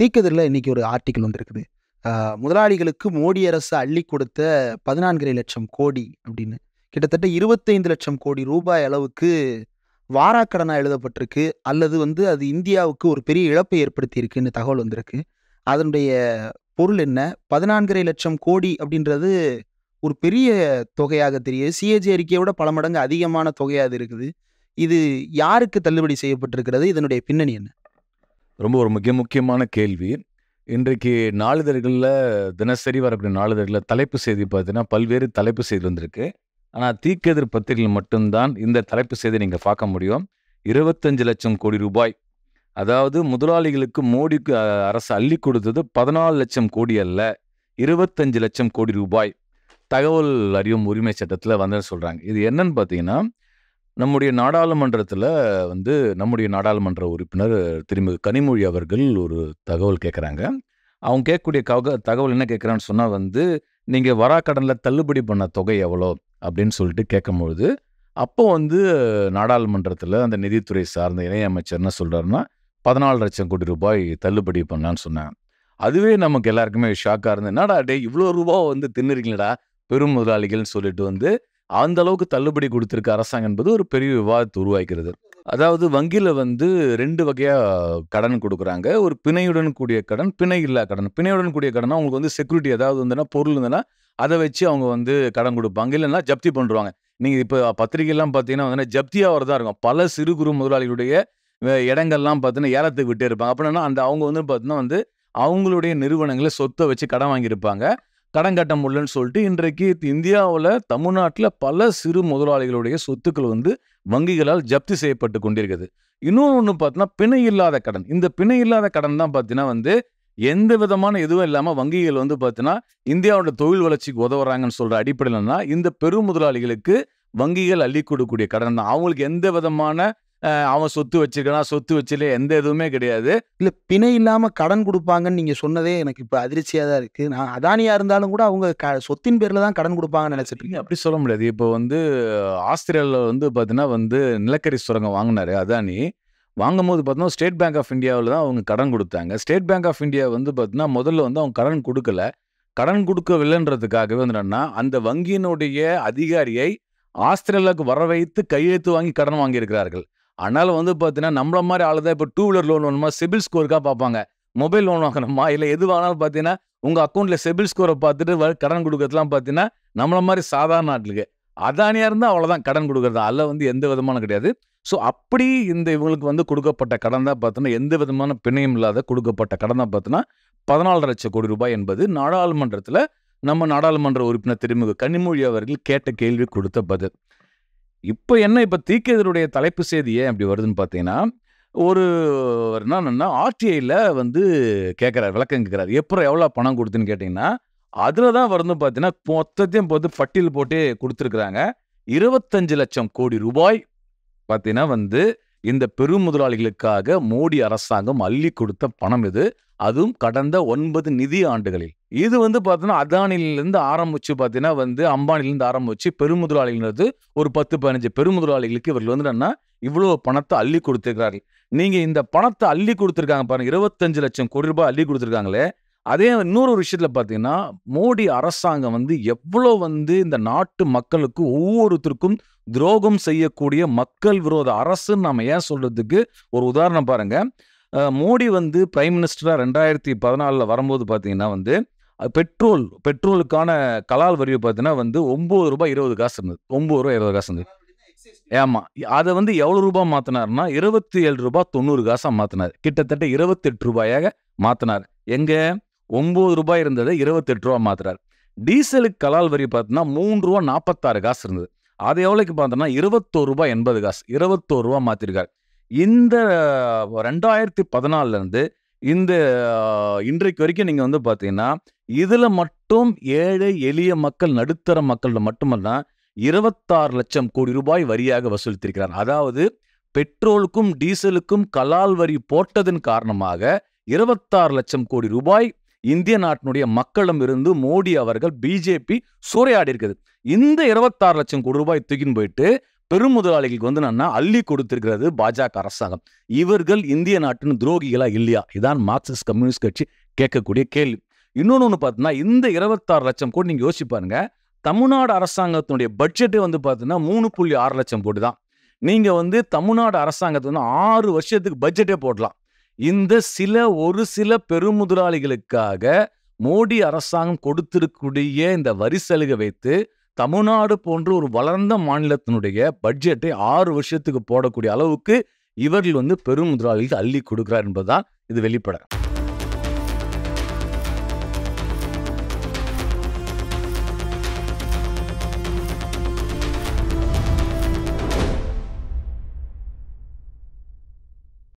தீக்கதிரில் இன்றைக்கி ஒரு ஆர்டிக்கல் வந்திருக்குது முதலாளிகளுக்கு மோடி அரசு அள்ளி கொடுத்த பதினான்கரை லட்சம் கோடி அப்படின்னு கிட்டத்தட்ட இருபத்தைந்து லட்சம் கோடி ரூபாய் அளவுக்கு வாராக்கடனாக எழுதப்பட்டிருக்கு அல்லது வந்து அது இந்தியாவுக்கு ஒரு பெரிய இழப்பை ஏற்படுத்தியிருக்குன்னு தகவல் வந்திருக்கு அதனுடைய பொருள் என்ன பதினான்கரை லட்சம் கோடி அப்படின்றது ஒரு பெரிய தொகையாக தெரியுது சிஏஜி அறிக்கையை விட பல மடங்கு அதிகமான தொகையாக இருக்குது இது யாருக்கு தள்ளுபடி செய்யப்பட்டிருக்கிறது இதனுடைய பின்னணி என்ன ரொம்ப ஒரு மிக முக்கியமான கேள்வி இன்றைக்கு நாளிதழ்களில் தினசரி வரக்கூடிய நாளிதழ்களில் தலைப்பு செய்தி பார்த்தீங்கன்னா பல்வேறு தலைப்பு செய்தி வந்திருக்கு ஆனால் தீக்கெதிர் பத்திரிகையில் மட்டும்தான் இந்த தலைப்பு செய்தி நீங்கள் பார்க்க முடியும் இருபத்தஞ்சு லட்சம் கோடி ரூபாய் அதாவது முதலாளிகளுக்கு மோடிக்கு அரசு அள்ளி கொடுத்தது பதினாலு லட்சம் கோடி அல்ல இருபத்தஞ்சு லட்சம் கோடி ரூபாய் தகவல் அறியும் உரிமை சட்டத்தில் வந்தேன்னு சொல்கிறாங்க இது என்னன்னு பார்த்தீங்கன்னா நம்முடைய நாடாளுமன்றத்துல வந்து நம்முடைய நாடாளுமன்ற உறுப்பினர் திருமதி கனிமொழி அவர்கள் ஒரு தகவல் கேட்குறாங்க அவங்க கேட்கக்கூடிய கக தகவல் என்ன கேட்குறான்னு சொன்னால் வந்து நீங்கள் வராக்கடனில் தள்ளுபடி பண்ண தொகை எவ்வளோ அப்படின்னு சொல்லிட்டு கேட்கும்பொழுது அப்போ வந்து நாடாளுமன்றத்தில் அந்த நிதித்துறை சார்ந்த இணையமைச்சர் என்ன சொல்கிறாருன்னா பதினாலு லட்சம் கோடி ரூபாய் தள்ளுபடி பண்ணான்னு சொன்னேன் அதுவே நமக்கு எல்லாருக்குமே ஷாக்காக இருந்தது என்னடா டே இவ்வளோ ரூபா வந்து தின்னுறீங்களடா பெரும் முதலாளிகள்னு சொல்லிட்டு வந்து அந்த அளவுக்கு தள்ளுபடி கொடுத்துருக்க அரசாங்கம் என்பது ஒரு பெரிய விவாதத்தை உருவாக்கிறது அதாவது வங்கியில் வந்து ரெண்டு வகையாக கடன் கொடுக்குறாங்க ஒரு பிணையுடன் கூடிய கடன் பிணை இல்லா கடன் பிணையுடன் கூடிய கடனாக அவங்களுக்கு வந்து செக்யூரிட்டி ஏதாவது வந்துன்னா பொருள் இருந்ததுன்னா அதை வச்சு அவங்க வந்து கடன் கொடுப்பாங்க இல்லைன்னா ஜப்தி பண்ணுறாங்க நீங்கள் இப்போ பத்திரிகைலாம் பார்த்தீங்கன்னா வந்து ஜப்தியாக வரதா இருக்கும் பல சிறு குறு முதலாளிகளுடைய இடங்கள்லாம் பார்த்தீங்கன்னா ஏலத்துக்கு விட்டே இருப்பாங்க அப்படின்னா அந்த அவங்க வந்து பார்த்தீங்கன்னா வந்து அவங்களுடைய நிறுவனங்களை சொத்தை வச்சு கடன் வாங்கியிருப்பாங்க கடன் கட்ட முடியலன்னு சொல்லிட்டு இன்றைக்கு இந்தியாவில் தமிழ்நாட்டில் பல சிறு முதலாளிகளுடைய சொத்துக்கள் வந்து வங்கிகளால் ஜப்தி செய்யப்பட்டு கொண்டிருக்குது இன்னொன்று ஒன்று பார்த்தீங்கன்னா பிணை இல்லாத கடன் இந்த பிணை இல்லாத கடன் தான் பார்த்தீங்கன்னா வந்து எந்த விதமான எதுவும் இல்லாமல் வங்கிகள் வந்து பார்த்தீங்கன்னா இந்தியாவோட தொழில் வளர்ச்சிக்கு உதவுறாங்கன்னு சொல்கிற அடிப்படையில்னா இந்த பெரும் முதலாளிகளுக்கு வங்கிகள் அள்ளி கொடுக்கக்கூடிய கடன் தான் அவங்களுக்கு எந்த விதமான அவன் சொத்து வச்சிருக்கனா சொத்து வச்சில எந்த எதுவுமே கிடையாது இல்லை பிணை இல்லாமல் கடன் கொடுப்பாங்கன்னு நீங்கள் சொன்னதே எனக்கு இப்போ அதிர்ச்சியாக தான் இருக்குது நான் அதானியாக இருந்தாலும் கூட அவங்க க சொத்தின் பேரில் தான் கடன் கொடுப்பாங்கன்னு நினைச்சிருக்கீங்க அப்படி சொல்ல முடியாது இப்போ வந்து ஆஸ்திரேலியாவில் வந்து பார்த்தீங்கன்னா வந்து நிலக்கரி சுரங்கம் வாங்கினார் அதானி வாங்கும் போது பார்த்தோன்னா ஸ்டேட் பேங்க் ஆஃப் இந்தியாவில் தான் அவங்க கடன் கொடுத்தாங்க ஸ்டேட் பேங்க் ஆஃப் இந்தியா வந்து பார்த்தீங்கன்னா முதல்ல வந்து அவங்க கடன் கொடுக்கல கடன் கொடுக்கவில்லைன்றதுக்காகவே வந்து என்னன்னா அந்த வங்கியினுடைய அதிகாரியை ஆஸ்திரேலியாவுக்கு வர வைத்து கையெழுத்து வாங்கி கடன் வாங்கியிருக்கிறார்கள் ஆனாலும் வந்து பார்த்தீங்கன்னா நம்மள மாதிரி ஆள் தான் இப்போ டூ வீலர் லோன் வேணுமா சிபில் ஸ்கோருக்காக பார்ப்பாங்க மொபைல் லோன் வாங்கணுமா இல்லை எது வாங்கினாலும் பார்த்தீங்கன்னா உங்கள் அக்கௌண்ட்டில் சிபில் ஸ்கோரை பார்த்துட்டு கடன் கொடுக்கறதுலாம் பார்த்தீங்கன்னா நம்மள மாதிரி சாதாரண நாட்டுக்கு அதானியாக இருந்தால் அவ்வளோதான் கடன் கொடுக்குறது அதில் வந்து எந்த விதமான கிடையாது ஸோ அப்படி இந்த இவங்களுக்கு வந்து கொடுக்கப்பட்ட கடன் தான் பார்த்தோன்னா எந்த விதமான பிணையும் இல்லாத கொடுக்கப்பட்ட கடன் தான் பார்த்தோன்னா பதினாலு லட்சம் கோடி ரூபாய் என்பது நாடாளுமன்றத்தில் நம்ம நாடாளுமன்ற உறுப்பினர் திருமிகு கனிமொழி அவர்கள் கேட்ட கேள்வி கொடுத்த பதில் இப்போ என்ன இப்போ தீக்கதருடைய தலைப்பு செய்தி ஏன் அப்படி வருதுன்னு பார்த்தீங்கன்னா ஒரு என்னன்னா ஆர்டிஐயில் வந்து கேட்குறாரு விளக்கம் கேட்குறாரு எப்போ எவ்வளோ பணம் கொடுத்துன்னு கேட்டிங்கன்னா அதில் தான் வந்து பார்த்தீங்கன்னா மொத்தத்தையும் போது பட்டியல் போட்டு கொடுத்துருக்குறாங்க இருபத்தஞ்சு லட்சம் கோடி ரூபாய் பார்த்தீங்கன்னா வந்து இந்த பெரும் முதலாளிகளுக்காக மோடி அரசாங்கம் அள்ளி கொடுத்த பணம் இது அதுவும் கடந்த ஒன்பது நிதி ஆண்டுகளில் இது வந்து பார்த்தீங்கன்னா அதானிலேருந்து ஆரம்பிச்சு பார்த்தீங்கன்னா வந்து அம்பானிலேருந்து ஆரம்பிச்சு பெருமுதலாளிங்கிறது ஒரு பத்து பதினஞ்சு பெருமுதலாளிகளுக்கு இவர்கள் வந்து என்ன இவ்வளோ பணத்தை அள்ளி கொடுத்துருக்கிறார்கள் நீங்கள் இந்த பணத்தை அள்ளி கொடுத்துருக்காங்க பாருங்க இருபத்தஞ்சு லட்சம் கோடி ரூபாய் அள்ளி கொடுத்துருக்காங்களே அதே இன்னொரு விஷயத்தில் பார்த்தீங்கன்னா மோடி அரசாங்கம் வந்து எவ்வளோ வந்து இந்த நாட்டு மக்களுக்கு ஒவ்வொருத்தருக்கும் துரோகம் செய்யக்கூடிய மக்கள் விரோத அரசுன்னு நம்ம ஏன் சொல்கிறதுக்கு ஒரு உதாரணம் பாருங்கள் மோடி வந்து பிரைம் மினிஸ்டராக ரெண்டாயிரத்தி பதினாலில் வரும்போது பார்த்தீங்கன்னா வந்து பெட்ரோல் பெட்ரோலுக்கான கலால் வரிவு பார்த்தீங்கன்னா வந்து ஒம்பது ரூபாய் இருபது காசு இருந்தது ஒம்பது ரூபாய் இருபது காசு இருந்தது ஏமா அதை வந்து எவ்வளோ ரூபாய் மாற்றினார்னா இருபத்தி ஏழு ரூபாய் தொண்ணூறு காசாக மாற்றினார் கிட்டத்தட்ட இருபத்தெட்டு ரூபாயாக மாற்றினார் எங்கே ஒம்பது ரூபாய் இருந்ததை இருபத்தெட்டு ரூபா மாற்றுறார் டீசலுக்கு கலால் வரி பார்த்தீங்கன்னா மூன்று ரூபா நாற்பத்தாறு காசு இருந்தது அது எவ்வளோக்கு பார்த்தோன்னா இருபத்தோரு ரூபாய் எண்பது காசு இருபத்தோரு ரூபா மாற்றிருக்கார் இந்த ரெண்டாயிரத்தி பதினாலருந்து இந்த இன்றைக்கு வரைக்கும் நீங்கள் வந்து பார்த்தீங்கன்னா இதில் மட்டும் ஏழை எளிய மக்கள் நடுத்தர மக்கள் மட்டுமல்ல இருபத்தாறு லட்சம் கோடி ரூபாய் வரியாக வசூலித்திருக்கிறார் அதாவது பெட்ரோலுக்கும் டீசலுக்கும் கலால் வரி போட்டதன் காரணமாக இருபத்தாறு லட்சம் கோடி ரூபாய் இந்திய நாட்டினுடைய மக்களிடம் இருந்து மோடி அவர்கள் பிஜேபி சூறையாடி இருக்குது இந்த இருபத்தாறு லட்சம் கோடி ரூபாய் தூக்கின்னு போயிட்டு பெரும் முதலாளிகளுக்கு வந்து நான் அள்ளி கொடுத்திருக்கிறது பாஜக அரசாங்கம் இவர்கள் இந்திய நாட்டின் துரோகிகளா இல்லையா இதான் மார்க்சிஸ்ட் கம்யூனிஸ்ட் கட்சி கேட்கக்கூடிய கேள்வி இன்னொன்று ஒன்று பார்த்தீங்கன்னா இந்த இருபத்தாறு லட்சம் கோடி நீங்கள் யோசிப்பாருங்க தமிழ்நாடு அரசாங்கத்தினுடைய பட்ஜெட்டே வந்து பார்த்தீங்கன்னா மூணு புள்ளி ஆறு லட்சம் கோடி தான் நீங்கள் வந்து தமிழ்நாடு அரசாங்கத்தை வந்து ஆறு வருஷத்துக்கு பட்ஜெட்டே போடலாம் இந்த சில ஒரு சில பெருமுதலாளிகளுக்காக மோடி அரசாங்கம் கொடுத்திருக்கூடிய இந்த வரி சலுகை வைத்து தமிழ்நாடு போன்ற ஒரு வளர்ந்த மாநிலத்தினுடைய பட்ஜெட்டை ஆறு வருஷத்துக்கு போடக்கூடிய அளவுக்கு இவர்கள் வந்து பெரும் முதலாளிகளுக்கு அள்ளி கொடுக்கிறார் என்பதுதான் இது வெளிப்பட